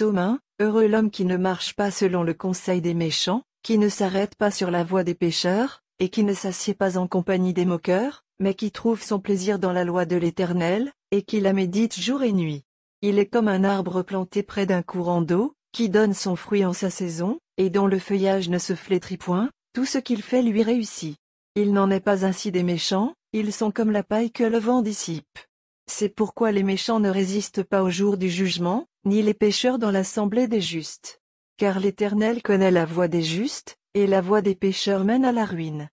Psaume Heureux l'homme qui ne marche pas selon le conseil des méchants, qui ne s'arrête pas sur la voie des pécheurs, et qui ne s'assied pas en compagnie des moqueurs, mais qui trouve son plaisir dans la loi de l'Éternel, et qui la médite jour et nuit. Il est comme un arbre planté près d'un courant d'eau, qui donne son fruit en sa saison, et dont le feuillage ne se flétrit point, tout ce qu'il fait lui réussit. Il n'en est pas ainsi des méchants, ils sont comme la paille que le vent dissipe. C'est pourquoi les méchants ne résistent pas au jour du jugement, ni les pécheurs dans l'assemblée des justes. Car l'Éternel connaît la voie des justes, et la voie des pécheurs mène à la ruine.